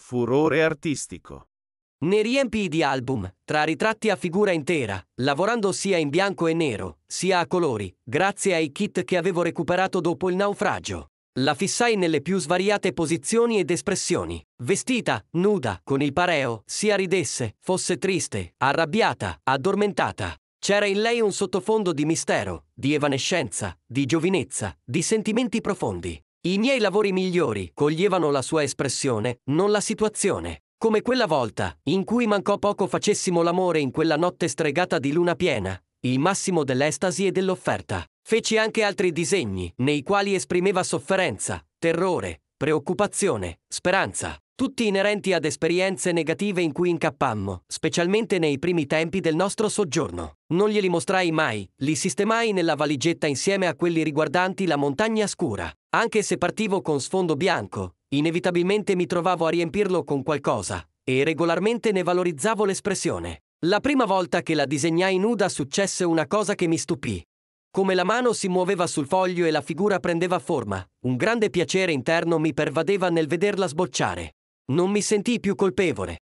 Furore artistico. Ne riempì di album, tra ritratti a figura intera, lavorando sia in bianco e nero, sia a colori, grazie ai kit che avevo recuperato dopo il naufragio. La fissai nelle più svariate posizioni ed espressioni. Vestita, nuda, con il pareo, sia ridesse, fosse triste, arrabbiata, addormentata. C'era in lei un sottofondo di mistero, di evanescenza, di giovinezza, di sentimenti profondi. I miei lavori migliori coglievano la sua espressione, non la situazione. Come quella volta, in cui mancò poco facessimo l'amore in quella notte stregata di luna piena, il massimo dell'estasi e dell'offerta. Feci anche altri disegni, nei quali esprimeva sofferenza, terrore, preoccupazione, speranza, tutti inerenti ad esperienze negative in cui incappammo, specialmente nei primi tempi del nostro soggiorno. Non glieli mostrai mai, li sistemai nella valigetta insieme a quelli riguardanti la montagna scura. Anche se partivo con sfondo bianco, inevitabilmente mi trovavo a riempirlo con qualcosa, e regolarmente ne valorizzavo l'espressione. La prima volta che la disegnai nuda successe una cosa che mi stupì. Come la mano si muoveva sul foglio e la figura prendeva forma, un grande piacere interno mi pervadeva nel vederla sbocciare. Non mi sentii più colpevole,